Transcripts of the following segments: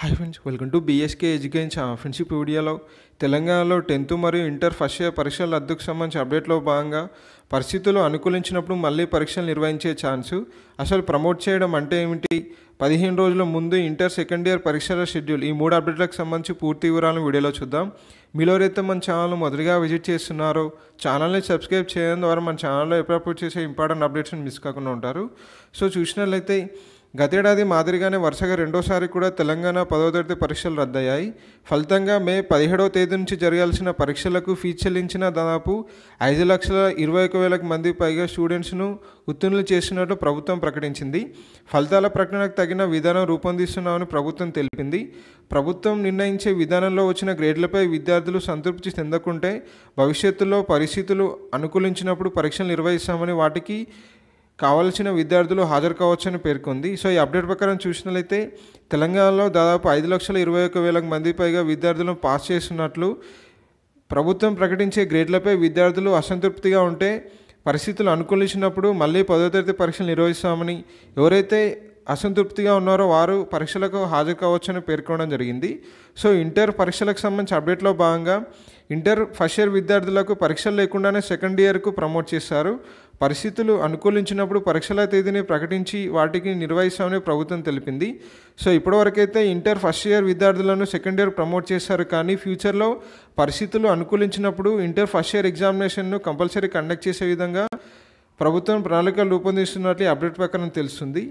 hi friends welcome to BSK education friendship వీడియోలో తెలంగాణలో tenth మరియు ఇంటర్ ఫస్ట్ ఇయర్ పరీక్షల రద్దుకు సంబంధించి అప్డేట్లో భాగంగా పరిస్థితులు అనుకూలించినప్పుడు మళ్ళీ పరీక్షలు నిర్వహించే ఛాన్సు అసలు ప్రమోట్ చేయడం అంటే ఏమిటి పదిహేను రోజుల ముందు ఇంటర్ సెకండ్ ఇయర్ పరీక్షల షెడ్యూల్ ఈ మూడు అప్డేట్లకు సంబంధించి పూర్తి వివరాలను వీడియోలో చూద్దాం మీలో రైతే మన ఛానల్ మొదటిగా విజిట్ చేస్తున్నారో ఛానల్ని సబ్స్క్రైబ్ చేయడం ద్వారా మన ఛానల్లో ఎప్పుడప్పుడు చేసే ఇంపార్టెంట్ అప్డేట్స్ని మిస్ కాకుండా ఉంటారు సో చూసినట్లయితే గతేడాది మాదిరిగానే వరుసగా రెండోసారి కూడా తెలంగాణ పదో తరగతి పరీక్షలు రద్దయ్యాయి ఫలితంగా మే పదిహేడవ తేదీ నుంచి జరగాల్సిన పరీక్షలకు ఫీజు చెల్లించిన దాదాపు ఐదు లక్షల ఇరవై ఒక వేలకు మంది పైగా స్టూడెంట్స్ను ఉత్తీర్ణులు చేసినట్లు ప్రభుత్వం ప్రకటించింది ఫలితాల ప్రకటనకు తగిన విధానం రూపొందిస్తున్నామని ప్రభుత్వం తెలిపింది ప్రభుత్వం నిర్ణయించే విధానంలో వచ్చిన గ్రేడ్లపై విద్యార్థులు సంతృప్తి చెందకుంటే భవిష్యత్తులో పరిస్థితులు అనుకూలించినప్పుడు పరీక్షలు నిర్వహిస్తామని వాటికి కావలసిన విద్యార్థులు హాజరు కావచ్చని పేర్కొంది సో ఈ అప్డేట్ ప్రకారం చూసినట్లయితే తెలంగాణలో దాదాపు ఐదు లక్షల ఇరవై ఒక వేల మంది పైగా విద్యార్థులను పాస్ చేస్తున్నట్లు ప్రభుత్వం ప్రకటించే గ్రేడ్లపై విద్యార్థులు అసంతృప్తిగా ఉంటే పరిస్థితులు అనుకూలించినప్పుడు మళ్ళీ పదో తరగతి పరీక్షలు నిర్వహిస్తామని ఎవరైతే అసంతృప్తిగా ఉన్నారో వారు పరీక్షలకు హాజరు కావచ్చని పేర్కొనడం జరిగింది సో ఇంటర్ పరీక్షలకు సంబంధించి అప్డేట్లో భాగంగా ఇంటర్ ఫస్ట్ ఇయర్ విద్యార్థులకు పరీక్షలు లేకుండానే సెకండ్ ఇయర్కు ప్రమోట్ చేశారు పరిస్థితులు అనుకూలించినప్పుడు పరీక్షల తేదీని ప్రకటించి వాటికి నిర్వహిస్తామని ప్రభుత్వం తెలిపింది సో ఇప్పటివరకైతే ఇంటర్ ఫస్ట్ ఇయర్ విద్యార్థులను సెకండ్ ఇయర్ ప్రమోట్ చేశారు కానీ ఫ్యూచర్లో పరిస్థితులు అనుకూలించినప్పుడు ఇంటర్ ఫస్ట్ ఇయర్ ఎగ్జామినేషన్ను కంపల్సరీ కండక్ట్ చేసే విధంగా ప్రభుత్వం ప్రణాళికలు రూపొందిస్తున్నట్లు అప్డేట్ ప్రకారం తెలుస్తుంది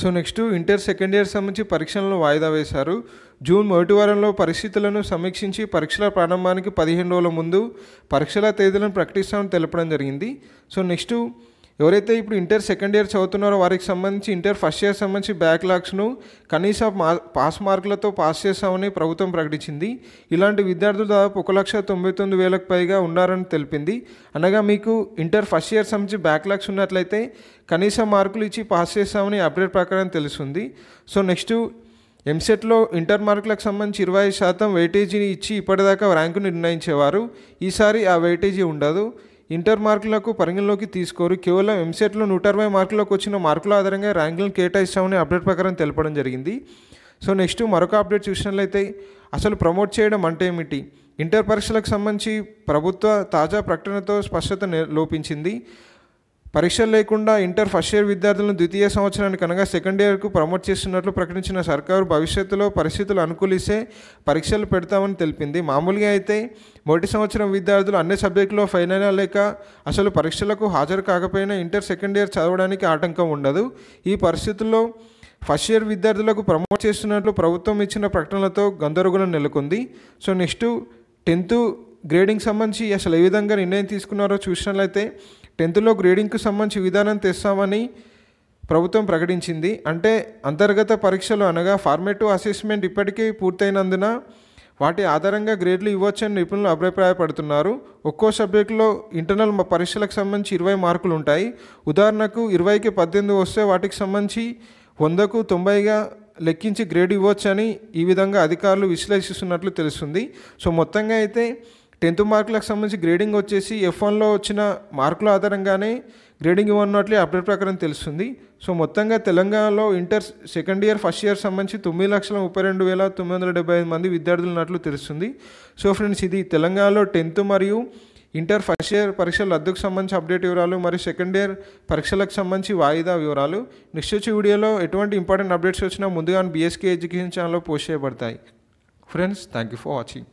so next inter second year సంబంధించి పరీక్షలను వాయిదా వేశారు జూన్ మొదటి వారంలో పరిస్థితులను సమీక్షించి పరీక్షల ప్రారంభానికి పదిహేను రోజుల ముందు పరీక్షల తేదీలను ప్రకటిస్తామని తెలపడం జరిగింది సో నెక్స్ట్ ఎవరైతే ఇప్పుడు ఇంటర్ సెకండ్ ఇయర్ చదువుతున్నారో వారికి సంబంధించి ఇంటర్ ఫస్ట్ ఇయర్ సంబంధించి బ్యాక్లాగ్స్ను కనీస మా పాస్ మార్కులతో పాస్ చేస్తామని ప్రభుత్వం ప్రకటించింది ఇలాంటి విద్యార్థులు దాదాపు ఒక లక్ష తొంభై తొమ్మిది వేలకు పైగా ఉన్నారని తెలిపింది అనగా మీకు ఇంటర్ ఫస్ట్ ఇయర్ సంబంధించి బ్యాక్లాగ్స్ ఉన్నట్లయితే కనీస మార్కులు ఇచ్చి పాస్ చేస్తామని అప్డేట్ ప్రకారం తెలుస్తుంది సో నెక్స్ట్ ఎంసెట్లో ఇంటర్ మార్కులకు సంబంధించి ఇరవై శాతం వెయిటేజీని ఇచ్చి ఇప్పటిదాకా ర్యాంకు నిర్ణయించేవారు ఈసారి ఆ వెయిటేజీ ఉండదు ఇంటర్ మార్కులకు పరిగణలోకి తీసుకోరు కేవలం ఎంసెట్లో నూట అరవై మార్కులకు వచ్చిన మార్కుల ఆధారంగా ర్యాంకులను కేటాయిస్తామని అప్డేట్ ప్రకారం తెలపడం జరిగింది సో నెక్స్ట్ మరొక అప్డేట్ చూసినట్లయితే అసలు ప్రమోట్ చేయడం అంటే ఏమిటి ఇంటర్ పరీక్షలకు సంబంధించి ప్రభుత్వ తాజా ప్రకటనతో స్పష్టత లోపించింది పరీక్షలు లేకుండా ఇంటర్ ఫస్ట్ ఇయర్ విద్యార్థులను ద్వితీయ సంవత్సరానికి అనగా సెకండ్ ఇయర్కు ప్రమోట్ చేస్తున్నట్లు ప్రకటించిన సర్కారు భవిష్యత్తులో పరిస్థితులు అనుకూలిస్తే పరీక్షలు పెడతామని తెలిపింది మామూలుగా అయితే మొదటి సంవత్సరం విద్యార్థులు అన్ని సబ్జెక్టులో ఫైల్ అయినా లేక అసలు పరీక్షలకు హాజరు కాకపోయినా ఇంటర్ సెకండ్ ఇయర్ చదవడానికి ఆటంకం ఉండదు ఈ పరిస్థితుల్లో ఫస్ట్ ఇయర్ విద్యార్థులకు ప్రమోట్ చేస్తున్నట్లు ప్రభుత్వం ఇచ్చిన ప్రకటనలతో గందరగోళం నెలకొంది సో నెక్స్ట్ టెన్త్ గ్రేడింగ్ సంబంధించి అసలు ఏ విధంగా నిర్ణయం తీసుకున్నారో చూసినట్లయితే టెన్త్లో గ్రేడింగ్కు సంబంధించి విధానం తెస్తామని ప్రభుత్వం ప్రకటించింది అంటే అంతర్గత పరీక్షలు అనగా ఫార్మేటివ్ అసెస్మెంట్ ఇప్పటికే పూర్తయినందున వాటి ఆధారంగా గ్రేడ్లు ఇవ్వచ్చని నిపుణులు అభిప్రాయపడుతున్నారు ఒక్కో సబ్జెక్టులో ఇంటర్నల్ పరీక్షలకు సంబంధించి ఇరవై మార్కులు ఉంటాయి ఉదాహరణకు ఇరవైకి పద్దెనిమిది వస్తే వాటికి సంబంధించి వందకు తొంభైగా లెక్కించి గ్రేడ్ ఇవ్వచ్చని ఈ విధంగా అధికారులు విశ్లేషిస్తున్నట్లు తెలుస్తుంది సో మొత్తంగా అయితే టెన్త్ మార్కులకు సంబంధించి గ్రేడింగ్ వచ్చేసి ఎఫ్ వన్లో వచ్చిన మార్కుల ఆధారంగానే గ్రేడింగ్ ఇవ్వనట్లు అప్డేట్ ప్రకారం తెలుస్తుంది సో మొత్తంగా తెలంగాణలో inter second year first year సంబంధించి తొమ్మిది లక్షల ముప్పై రెండు వేల తొమ్మిది వందల డెబ్బై ఐదు మంది విద్యార్థులు ఉన్నట్లు తెలుస్తుంది సో ఫ్రెండ్స్ ఇది తెలంగాణలో టెన్త్ మరియు ఇంటర్ ఫస్ట్ ఇయర్ పరీక్షల రద్దుకు సంబంధించి అప్డేట్ వివరాలు మరియు సెకండ్ ఇయర్ పరీక్షలకు సంబంధించి వాయిదా వివరాలు నెక్స్ట్ వచ్చే వీడియోలో ఎటువంటి ఇంపార్టెంట్ అప్డేట్స్ వచ్చినా ముందుగా బీఎస్కే ఎడ్యుకేషన్ ఛానల్లో పోస్ట్ చేయబడతాయి friends thank you for watching